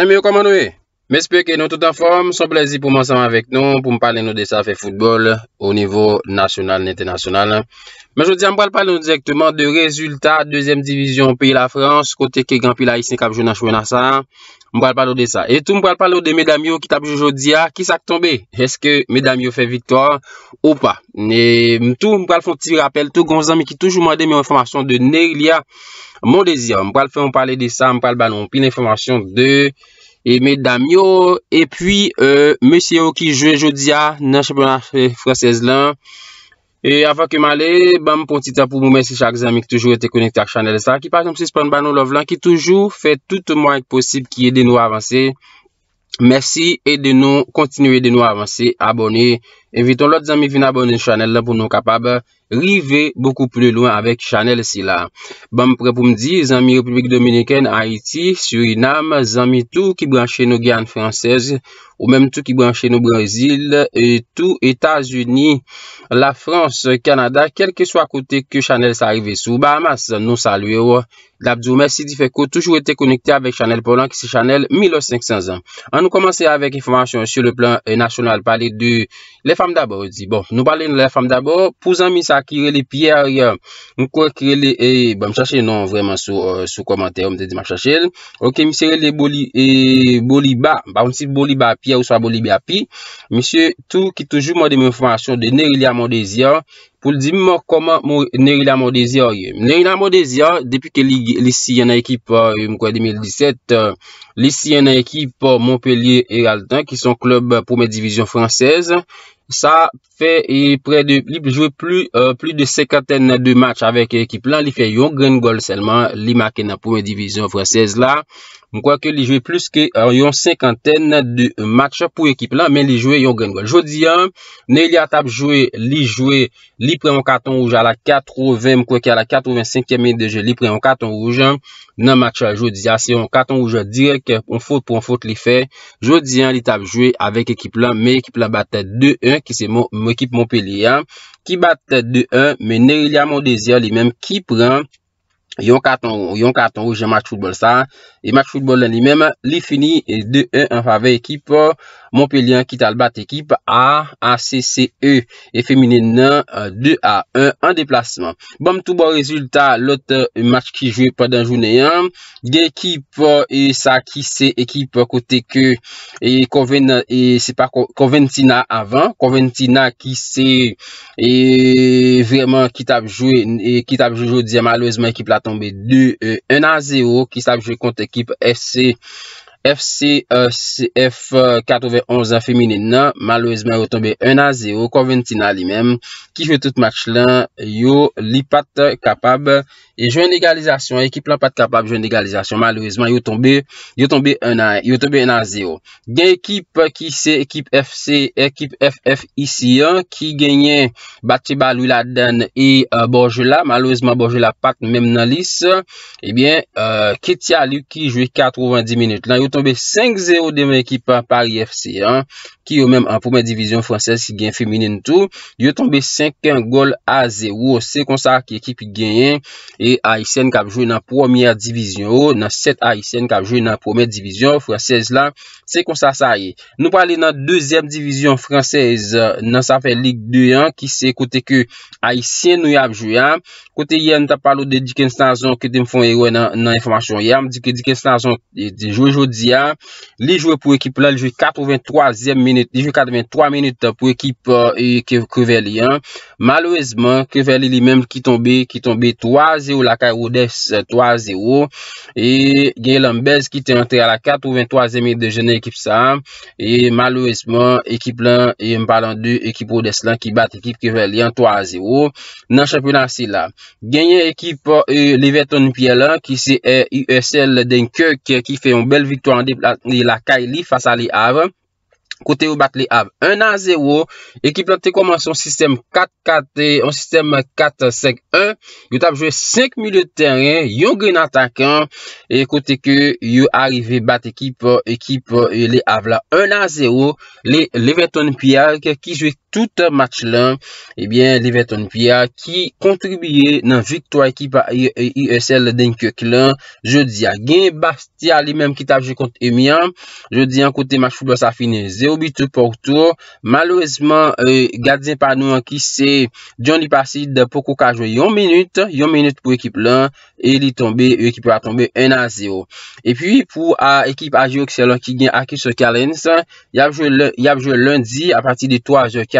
Mwen mwen komando e, mespeke nou toutan form, son plezi pou mwen saman vek nou, pou mwen pale nou de sa fe futbol ou nivou nasyonal nete nasyonal. Mwen jodi a mwen pale pale nou direktman de rezultat, 2e divizyon pi la Frans, kote ki gran pi la isen kapjou nan choumena sa. Mwen pale pale nou de sa. E tou mwen pale pale nou de mwen damyo ki tapjou jodi a, ki sak tombe, eske mwen damyo fe vitwa ou pa. Ne mwen tou mwen pale fon ti rappel tou gonzan mi ki toujou mwen de mwen informasyon de ner li a mwen dezia. e medam yo, e pwi mese yo ki jwe jodia nan chaponache fransez lan e avan keman le, bam pon titan pou mou mwen se chak zami ki toujou ete konekte ak chanel sa, ki pake mwen se spen banon lov lan, ki toujou fe tout mwen ek posib ki e de nou avanse mersi, e de nou kontinue de nou avanse, abone eviton lot zami vin abonnen chanel la pou nou kapab rive beaucoup plus loin avek chanel si la bam pre pou mdi, zami republik dominiken Haiti, Suriname, zami tout ki branche nou gyan fransez ou menm tout ki branche nou Brazil et tout Etats-Unis la France, Kanada kelke sou akote ke chanel sa rive sou Bahamas, nou salwe ou dapdou, mersi di feko, toujou ete konekte avek chanel pou lan ki si chanel 1500 an an nou komanse avek informasyon sur le plan euh, national, pale de le nou pale nou la fam dabor, pou zan mi sa akirele piye a riyan, nou kwa akirele, e, ba m chache nan vreman sou komante, m te di ma chache el, ok, mi se rele boli ba, ba m si boli ba piye ou sa boli bi api, mi se tou ki toujou mwade mwen fwansyon de ne rilya mwade ziyan, pou l di mi mò koman mò nèri la mò dezyò yè. Nèri la mò dezyò, depi ke li si yè nan ekip euh, mkwa 2017, euh, li si yè nan ekip euh, Montpellier et Alten, ki son klub pou mè divizyon fransez, sa... fè, e li jwè plu euh, plu de sekanten de match avèk ekip lan, li fè yon gren gol selman li makè nan poumè divizyon fransèz la mwen kwa ke li jwè plus ke euh, yon sekanten de match pou ekip lan, men li jwè yon gren gol jodi an, ne li atap jwè li jwè, li prè yon karton rouge ala 80, mwen kwa ki ala 85 men deje, li prè yon karton rouge nan match a jodi, ase yon karton rouge direk, on fote pou on fote li fè jodi an, li tap jwè avèk ekip lan men ekip lan batè 2-1, ki se mwen ekip Montpellier. Ki bat 2-1, men nè il y a moun dezyon, li mèm ki pran yon karton yon karton ou jè match football sa. E match football li mèm li fini 2-1, an fave ekip mèm Montpellien ki tal bat ekip A, A, C, C, E, e femine nan 2, A, euh, 1, 1 deplasman. Bom tout bon rezultat lot match ki jwe padan jounen yan. Ge ekip euh, E, S, A, Ki, C, ekip kote ke, e, euh, konven, e, se pa konven Tina avan. Konven Tina ki se, e, vreman ki tab jwe, e, ki tab jwe jou diyan. Malouzman ekip la tombe 2, E, 1, A, 0, ki tab jwe kont ekip F, C, E. FC CF 4-11 femine nan, malouizman yo tombe 1-0, Coventina li mem, ki jwe tout match lan, yo li pat kapab e jwen legalizasyon, ekip lan pat kapab jwen legalizasyon, malouizman yo tombe yo tombe 1-1, yo tombe 1-0 gen ekip ki se ekip FC, ekip FF ici ki genyen Bateba Luladen e Borjela malouizman Borjela pat mem nan lis e bien, euh, Ketia li ki jwe 90 minute lan, yo tombe 5-0 demen ekipan par IFC. Ki yo menm an pome divizyon fransez ki gen feminen tou. Yo tombe 5-1 gol a 0. Se konsa ki ekipi genyen e Aysen kapjou nan pome divizyon. Nan 7 Aysen kapjou nan pome divizyon fransez la. Se kon euh, sa sa ye, nou pale nan dezem divizyon fransez nan sa fe Ligue 2 yon ki se kote ke a yi sien nou yon jou yon. Kote yon ta palo de Dikens Tazon kete mfon yon nan informasyon yon. Dikens Tazon jou yon, li jou pou ekip la, li jou 83 minute pou ekip krevel yon. Malouezman, Keveli li menm ki tombe, ki tombe 3-0, lakay Odez 3-0. E genye lambez ki te ente a la 4 ou 23 eme de jene ekip sa. E malouezman, ekip lan, e mparendu, ekip Odez lan ki bat ekip Keveli an 3-0 nan championansi la. Genye ekip li veton piye lan ki se e sel den kek ki fe yon bel viktoran de lakay li fasa li avan. Kote yo bat li av 1-0. Ekip lante koman son sistem 4-4. En eh, sistem 4-5-1. Yo tab jwe 5 mili teren. Yo gen atakan. E kote ke yo arive bat ekip. Ekip eh, li av la 1-0. Le Leventon Piak ki jwe 4-1. tout match lan, ebyen eh Leverton Pia ki kontribuye nan victor ekipa ISL denkek lan, je di a gen Bastia li menm ki tabje kont Emyan, je di an kote match sa finen 0-8 pour tour malouesman, gadezen pa nou an ki se, John li pasi de Poko Kajo yon minute, yon minute pou ekip lan, e li tombe ekipa a tombe 1-0, e pi pou ekipa Ajiokselan ki gen Akisokalens, yabjwe yabjwe lundi, apati de 3-0 ki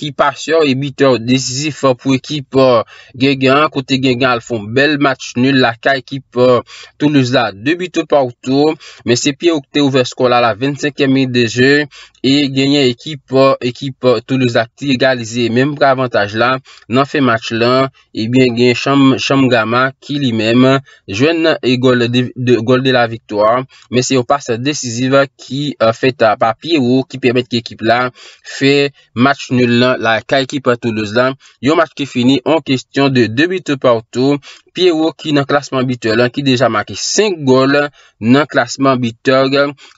ki pa sè ou e bitè ou desisif pou ekip euh, gen gen, kote gen gen al fon bel match nul la ka ekip euh, Toulouse la, 2 bitè ou pa ou tou men se pi ou kte ouve skou la la 25è mi de jè e genyen ekip Toulouse la ki egalize menm pre avantaj la, nan fè match la e eh bien gen cham gama ki li menm jwen euh, e gol de la victoire men se ou pa sè desisif ki fè ta papi ou ki pèmèt ki ekip la fè match nul la ka ekipa Toulouse la yon match ki fini an kestyon de 2 buto partou Piyewo ki nan klasman buto la ki deja maki 5 gol nan klasman buto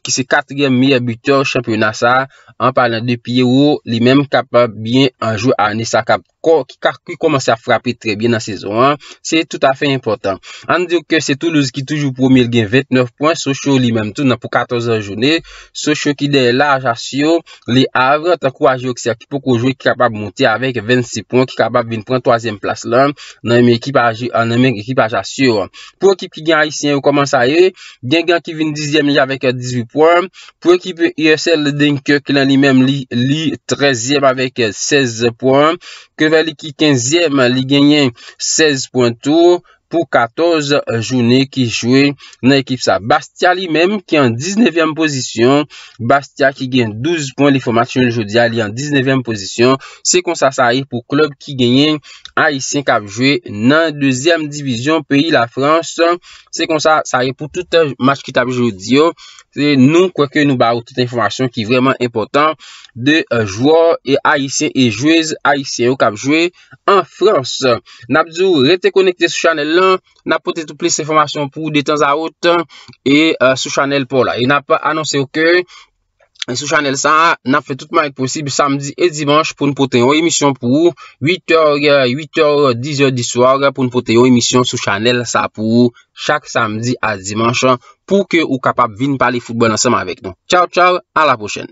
ki se 4e miye buto championna sa an palan de Piyewo li menm kapab bin anjou anisa kapab ki karki komanse a frapi tre bien nan sezon an, se tout afe important. An diyo ke se Toulouse ki toujou pwomil gen 29 pwan, sou chou li menm tou nan pou 14 an jouni, sou chou ki de la jasyo, li avre, tan kwa jok se a ki pou koujou, ki krapab mouti avek 26 pwan, ki krapab bin pwan 3e plas lan, nan men ekip a jasyo. Pwa ki pi gen a isyen ou koman sa ye, gen gen ki vin 10e li avek 18 pwan, pwa ki pi yose le denk ke, ki nan li menm li 13e avek 16 pwan, ke ven, Li ki kenzyem li genyen 16 point tour Po 14 jounen ki jwe nan ekip sa Bastia li menm ki an 19m pozisyon Bastia ki gen 12 point li fomasyon Li an 19m pozisyon Se kon sa sa e pou klop ki genyen Aisyen Kabjwe nan deuxième division pays la France. Se kon sa, sa yè pou tout match ki tabi jodi yo. Se nou kwa ke nou ba ou tout informasyon ki vreman important de jouor e Aisyen e Jouez Aisyen ou Kabjwe an France. Na bzou rete konekte sou chanel lan, na pote tout plis informasyon pou detans a otan. E sou chanel pou la, e na pa anonsen ouke. Sou chanel sa nan fe toutman ek posib samdi e dimanche pou nou pote yon emisyon pou ou. 8 or 10 or euh, di soar pou nou pote yon emisyon sou chanel sa pou ou. Chak samdi a dimanche pou ke ou kapap vin pale futbol ansenman vek nou. Chow chow, a la pochen.